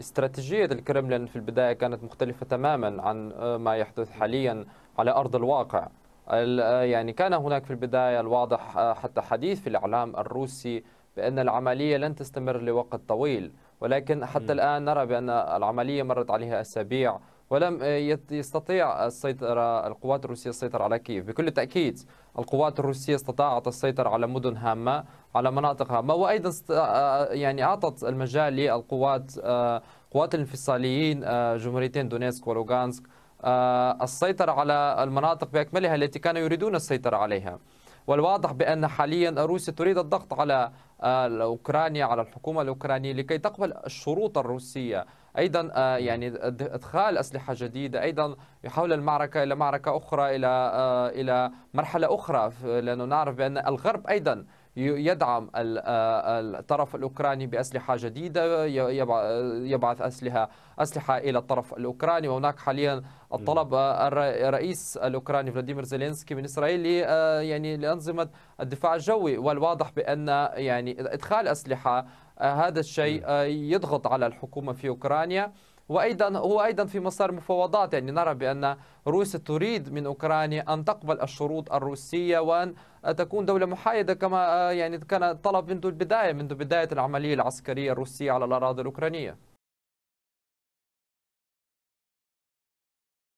استراتيجية الكرملين في البداية كانت مختلفة تماما عن آه، ما يحدث حاليا على أرض الواقع آه، يعني كان هناك في البداية الواضح آه، حتى حديث في الإعلام الروسي بأن العملية لن تستمر لوقت طويل ولكن حتى الآن نرى بأن العملية مرت عليها أسابيع ولم يستطيع السيطرة القوات الروسية السيطرة على كييف بكل تأكيد القوات الروسية استطاعت السيطرة على مدن هامة على مناطق هامة وأيضا آه، آه، يعني أعطت المجال للقوات آه، قوات الانفصاليين جمهوريتين دونيسك ولوغانسك السيطرة على المناطق بأكملها التي كانوا يريدون السيطرة عليها والواضح بأن حاليا روسيا تريد الضغط على أوكرانيا على الحكومة الأوكرانية لكي تقبل الشروط الروسية ايضا آه، يعني ادخال اسلحه جديده ايضا يحول المعركه الى معركه اخرى الى آه، الى مرحله اخرى لانه نعرف بان الغرب ايضا يدعم الطرف الأوكراني بأسلحة جديدة يبعث أسلحة, أسلحة إلى الطرف الأوكراني وهناك حاليا الطلب الرئيس الأوكراني فلاديمير زيلينسكي من إسرائيل يعني لأنظمة الدفاع الجوي والواضح بأن يعني إدخال أسلحة هذا الشيء يضغط على الحكومة في أوكرانيا وايضا هو ايضا في مسار مفاوضات يعني نرى بان روسيا تريد من اوكرانيا ان تقبل الشروط الروسيه وان تكون دوله محايده كما آه، يعني كان طلب منذ البدايه منذ بدايه العمليه العسكريه الروسيه على الاراضي الاوكرانيه